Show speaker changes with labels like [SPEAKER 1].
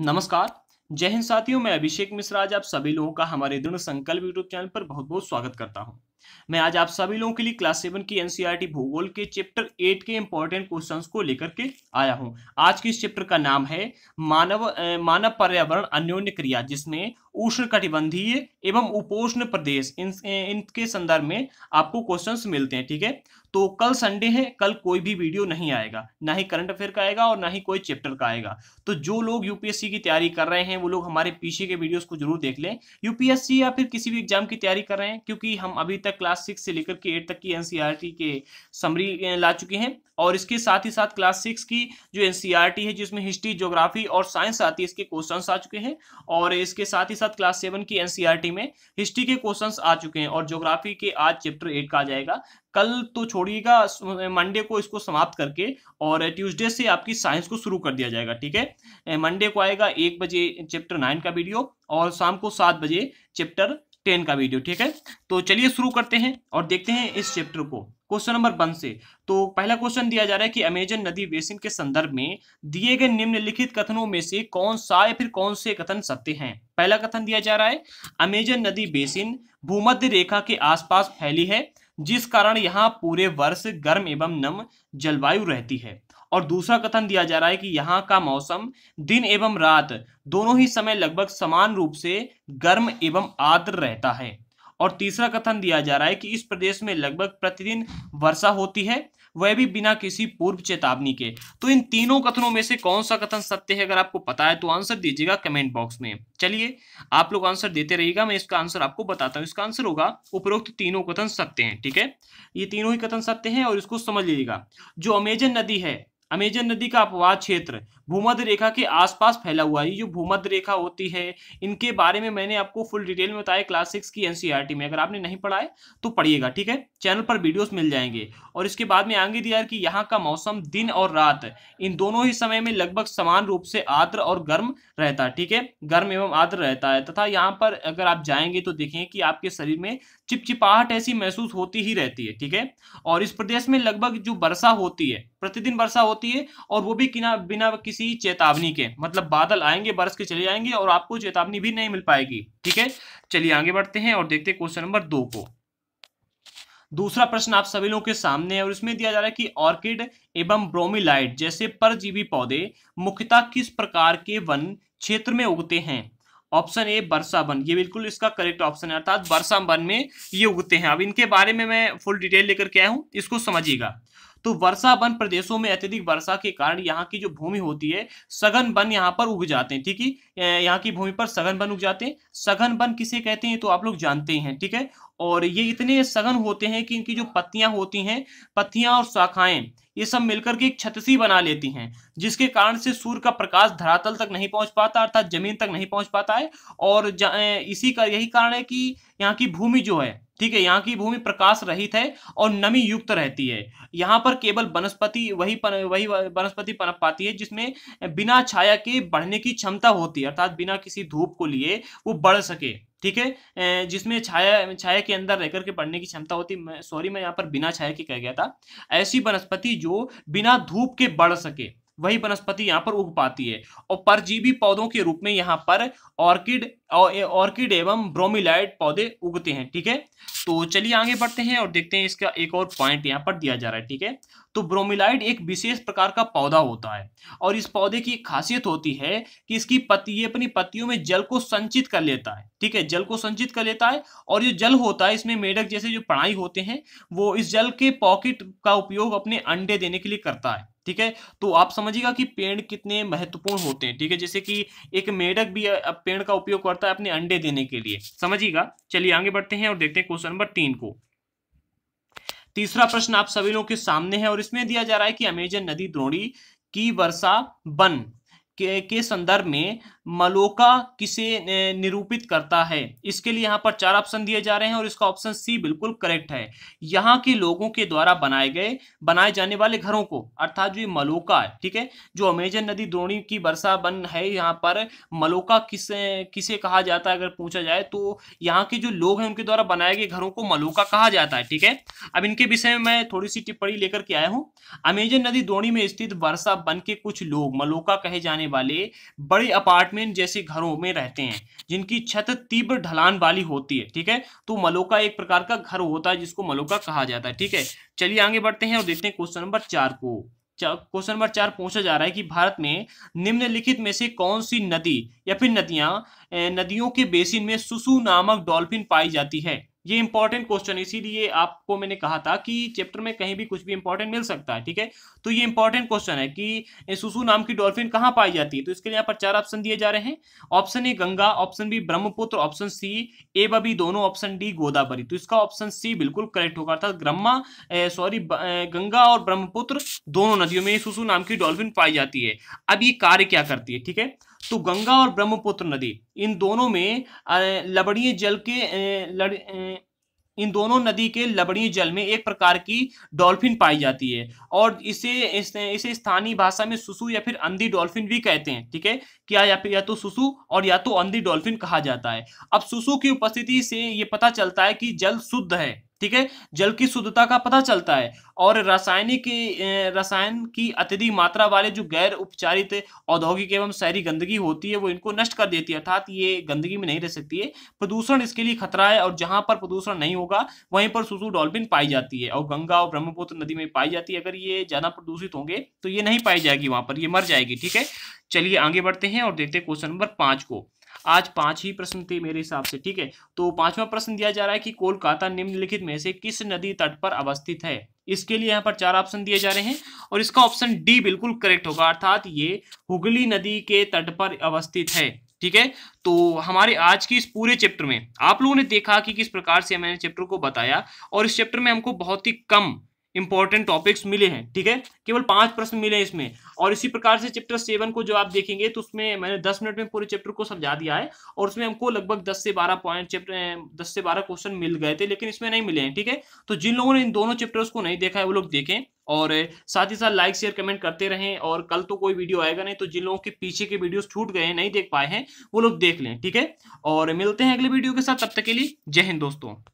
[SPEAKER 1] नमस्कार जय हिंद साथियों मैं अभिषेक मिश्रा आज आप सभी लोगों का हमारे दृढ़ संकल्प यूट्यूब चैनल पर बहुत बहुत स्वागत करता हूं मैं आज आप सभी लोगों के लिए क्लास सेवन की एनसीईआरटी e भूगोल के चैप्टर एट के इंपॉर्टेंट क्वेश्चंस को लेकर के आया हूं आज के इस चैप्टर का नाम है मानव मानव पर्यावरण अन्योन्य क्रिया जिसमें उष्ण कटिबंधीय एवं उपोष्ण प्रदेश इन इनके संदर्भ में आपको क्वेश्चंस मिलते हैं ठीक है तो कल संडे है कल कोई भी वीडियो नहीं आएगा ना ही करंट अफेयर का आएगा और ना ही कोई चैप्टर का आएगा तो जो लोग यूपीएससी की तैयारी कर रहे हैं वो लोग हमारे पीछे के वीडियोस को जरूर देख लें यूपीएससी या फिर किसी भी एग्जाम की तैयारी कर रहे हैं क्योंकि हम अभी तक तक क्लास सिक्स से लेकर के एट तक की एनसीईआरटी e के समरी ला चुके हैं और इसके साथ ही साथ क्लास सिक्स की जो एनसीईआरटी e है जिसमें हिस्ट्री ज्योग्राफी और साइंस आती है इसके क्वेश्चन आ चुके हैं और इसके साथ ही साथ क्लास सेवन की एनसीईआरटी e में हिस्ट्री के क्वेश्चन आ चुके हैं और ज्योग्राफी के आज चैप्टर एट का आ जाएगा कल तो छोड़िएगा मंडे को इसको समाप्त करके और ट्यूसडे से आपकी साइंस को शुरू कर दिया जाएगा ठीक है मंडे को आएगा एक बजे चैप्टर नाइन का वीडियो और शाम को सात बजे चैप्टर टेन का वीडियो ठीक है तो चलिए शुरू करते हैं और देखते हैं इस चैप्टर को क्वेश्चन नंबर वन से तो पहला क्वेश्चन दिया जा रहा है कि अमेजन नदी बेसिन के संदर्भ में दिए गए निम्नलिखित कथनों में से कौन सा या फिर कौन से कथन सत्य हैं पहला कथन दिया जा रहा है अमेजन नदी बेसिन भूमध्य रेखा के आसपास फैली है जिस कारण यहाँ पूरे वर्ष गर्म एवं नम जलवायु रहती है और दूसरा कथन दिया जा रहा है कि यहाँ का मौसम दिन एवं रात दोनों ही समय लगभग समान रूप से गर्म एवं आर्द्र रहता है और तीसरा कथन दिया जा रहा है कि इस प्रदेश में लगभग प्रतिदिन वर्षा होती है वह भी बिना किसी पूर्व चेतावनी के तो इन तीनों कथनों में से कौन सा कथन सत्य है अगर आपको पता है तो आंसर दीजिएगा कमेंट बॉक्स में चलिए आप लोग आंसर देते रहिएगा मैं इसका आंसर आपको बताता हूँ इसका आंसर होगा उपरोक्त तीनों कथन सत्य हैं ठीक है ये तीनों ही कथन सत्य हैं और इसको समझ लीजिएगा जो अमेजन नदी है अमेजन नदी का अपवाद क्षेत्र भूमध्य रेखा के आसपास फैला हुआ है जो भूमध्य रेखा होती है इनके बारे में मैंने आपको फुल डिटेल में बताया क्लास सिक्स की एनसीईआरटी e में अगर आपने नहीं पढ़ा है तो पढ़िएगा ठीक है चैनल पर वीडियोस मिल जाएंगे और इसके बाद में आगे दिया कि यहाँ का मौसम दिन और रात इन दोनों ही समय में लगभग समान रूप से आर्द्र और गर्म रहता है ठीक है गर्म एवं आर्द्र रहता है तथा यहाँ पर अगर आप जाएंगे तो देखें कि आपके शरीर में चिपचिपाहट ऐसी महसूस होती ही रहती है ठीक है और इस प्रदेश में लगभग जो वर्षा होती है प्रतिदिन वर्षा होती है और वो भी बिना किसी किसी चेतावनी के मतलब बादल आएंगे बरस के चले जाएंगे और आपको चेतावनी भी नहीं मिल पाएगी ठीक है चलिए आगे बढ़ते हैं और देखते हैं क्वेश्चन नंबर दो को दूसरा प्रश्न आप सभी लोगों के सामने है और इसमें दिया जा रहा है कि ऑर्किड एवं ब्रोमिलाइट जैसे परजीवी पौधे मुख्यतः किस प्रकार के वन क्षेत्र में उगते हैं ऑप्शन ए बरसा वन ये बिल्कुल इसका करेक्ट ऑप्शन है अर्थात बरसा वन में ये उगते हैं अब इनके बारे में मैं फुल डिटेल लेकर के आया हूँ इसको समझिएगा तो वर्षा वन प्रदेशों में अत्यधिक वर्षा के कारण यहाँ की जो भूमि होती है सघन वन यहाँ पर उग जाते हैं ठीक है यहाँ की भूमि पर सघन वन उग जाते हैं सघन वन किसे कहते हैं तो आप लोग जानते हैं ठीक है और ये इतने सघन होते हैं कि इनकी जो पत्तियां होती हैं पत्तियां और शाखाएं ये सब मिलकर के एक छतसी बना लेती हैं जिसके कारण से सूर्य का प्रकाश धरातल तक नहीं पहुंच पाता अर्थात जमीन तक नहीं पहुंच पाता है और इसी का यही कारण है कि यहाँ की भूमि जो है ठीक है यहाँ की भूमि प्रकाश रहित है और नमी युक्त रहती है यहाँ पर केवल वनस्पति वही पन, वही वनस्पति पनप पाती है जिसमें बिना छाया के बढ़ने की क्षमता होती है अर्थात बिना किसी धूप को लिए वो बढ़ सके ठीक है जिसमें छाया छाया के अंदर रह करके पढ़ने की क्षमता होती सॉरी मैं यहाँ पर बिना छाया के कह गया था ऐसी वनस्पति जो बिना धूप के बढ़ सके वही वनस्पति यहाँ पर उग पाती है और परजीवी पौधों के रूप में यहाँ पर ऑर्किड ऑर्किड एवं ब्रोमिलाइड पौधे उगते हैं ठीक है तो चलिए आगे बढ़ते हैं और देखते हैं इसका एक और पॉइंट यहाँ पर दिया जा रहा है ठीक है तो ब्रोमिलाइड एक विशेष प्रकार का पौधा होता है और इस पौधे की एक खासियत होती है कि इसकी पत्ती अपनी पत्तियों में जल को संचित कर लेता है ठीक है जल को संचित कर लेता है और जो जल होता है इसमें मेढक जैसे जो प्रणाई होते हैं वो इस जल के पॉकेट का उपयोग अपने अंडे देने के लिए करता है ठीक है तो आप समझिएगा कि पेड़ कितने महत्वपूर्ण होते हैं ठीक है जैसे कि एक मेढक भी पेड़ का उपयोग करता है अपने अंडे देने के लिए समझिएगा चलिए आगे बढ़ते हैं और देखते हैं क्वेश्चन नंबर तीन को तीसरा प्रश्न आप सभी लोगों के सामने है और इसमें दिया जा रहा है कि अमेजन नदी द्रोणी की वर्षा बन के, के संदर्भ में मलोका किसे निरूपित करता है इसके लिए यहाँ पर चार ऑप्शन दिए जा रहे हैं और इसका ऑप्शन सी बिल्कुल करेक्ट है यहाँ के लोगों के द्वारा बनाए गए बनाए जाने वाले घरों को अर्थात जो ये मलोका है ठीक है जो अमेजन नदी द्रोणी की वर्षा बन है यहाँ पर मलोका किसे किसे कहा जाता है अगर पूछा जाए तो यहाँ के जो लोग हैं उनके द्वारा बनाए गए घरों को मलोका कहा जाता है ठीक है अब इनके विषय में मैं थोड़ी सी टिप्पणी लेकर के आया हूँ अमेजन नदी द्रोणी में स्थित वर्षा बन के कुछ लोग मलोका कहे जाने वाले बड़े अपार्ट अपार्टमेंट जैसे घरों में रहते हैं जिनकी छत तीव्र ढलान वाली होती है ठीक है तो मलोका एक प्रकार का घर होता है जिसको मलोका कहा जाता है ठीक है चलिए आगे बढ़ते हैं और देखते हैं क्वेश्चन नंबर चार को क्वेश्चन नंबर चार पूछा जा रहा है कि भारत में निम्नलिखित में से कौन सी नदी या फिर नदियां नदियों के बेसिन में सुसु नामक डॉल्फिन पाई जाती है ये इंपॉर्टेंट क्वेश्चन इसीलिए आपको मैंने कहा था कि चैप्टर में कहीं भी कुछ भी इंपॉर्टेंट मिल सकता है ठीक है तो ये इंपॉर्टेंट क्वेश्चन है कि सुसु नाम की डॉल्फिन कहाँ पाई जाती है तो इसके लिए यहाँ पर चार ऑप्शन दिए जा रहे हैं option A Ganga option B Brahmaputra option C A B दोनों ऑप्शन डी गोदावरी तो इसका ऑप्शन सी बिल्कुल करेक्ट होगा अर्थात ब्रह्मा सॉरी गंगा और ब्रह्मपुत्र दोनों नदियों में सुसु नाम की डॉल्फिन पाई जाती है अब ये कार्य क्या करती है ठीक है तो गंगा और ब्रह्मपुत्र नदी इन दोनों में लवणीय जल के इन दोनों नदी के लवणीय जल में एक प्रकार की डॉल्फिन पाई जाती है और इसे इसे स्थानीय भाषा में सुसु या फिर अंधी डॉल्फिन भी कहते हैं ठीक है क्या या फिर या तो सुसु और या तो अंधी डॉल्फिन कहा जाता है अब सुसु की उपस्थिति से ये पता चलता है कि जल शुद्ध है ठीक है जल की शुद्धता का पता चलता है और रासायनिक रसायन की अत्यधिक मात्रा वाले जो गैर उपचारित औद्योगिक एवं शहरी गंदगी होती है वो इनको नष्ट कर देती है अर्थात ये गंदगी में नहीं रह सकती है प्रदूषण इसके लिए खतरा है और जहां पर प्रदूषण नहीं होगा वहीं पर सुसु डॉल्फिन पाई जाती है और गंगा और ब्रह्मपुत्र नदी में पाई जाती है अगर ये ज्यादा प्रदूषित होंगे तो ये नहीं पाई जाएगी वहां पर ये मर जाएगी ठीक है चलिए आगे बढ़ते हैं और देखते हैं क्वेश्चन नंबर पांच को आज पांच ही प्रश्न थे मेरे हिसाब से ठीक है तो पांचवा प्रश्न दिया जा रहा है कि कोलकाता निम्नलिखित में से किस नदी तट पर अवस्थित है इसके लिए यहाँ पर चार ऑप्शन दिए जा रहे हैं और इसका ऑप्शन डी बिल्कुल करेक्ट होगा अर्थात ये हुगली नदी के तट पर अवस्थित है ठीक है तो हमारे आज की इस पूरे चैप्टर में आप लोगों ने देखा कि किस प्रकार से मैंने चैप्टर को बताया और इस चैप्टर में हमको बहुत ही कम इंपॉर्टेंट टॉपिक्स मिले हैं ठीक है केवल पांच प्रश्न मिले हैं इसमें और इसी प्रकार से चैप्टर सेवन को जो आप देखेंगे तो उसमें मैंने दस मिनट में पूरे चैप्टर को समझा दिया है और उसमें हमको लगभग दस से बारह पॉइंट चैप्टर दस से बारह क्वेश्चन मिल गए थे लेकिन इसमें नहीं मिले हैं ठीक है तो जिन लोगों ने इन दोनों चैप्टर्स को नहीं देखा है वो लोग देखें और साथ ही साथ लाइक शेयर कमेंट करते रहें और कल तो कोई वीडियो आएगा नहीं तो जिन लोगों के पीछे के वीडियोज छूट गए हैं नहीं देख पाए हैं वो लोग देख लें ठीक है और मिलते हैं अगले वीडियो के साथ तब तक के लिए जय हिंद दोस्तों